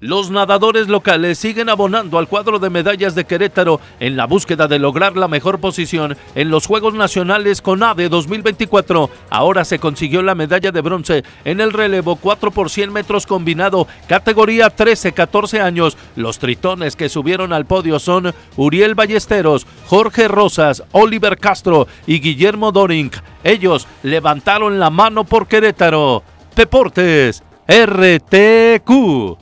Los nadadores locales siguen abonando al cuadro de medallas de Querétaro en la búsqueda de lograr la mejor posición en los Juegos Nacionales con CONADE 2024. Ahora se consiguió la medalla de bronce en el relevo 4 por 100 metros combinado, categoría 13-14 años. Los tritones que subieron al podio son Uriel Ballesteros, Jorge Rosas, Oliver Castro y Guillermo Dorink. Ellos levantaron la mano por Querétaro. Deportes RTQ.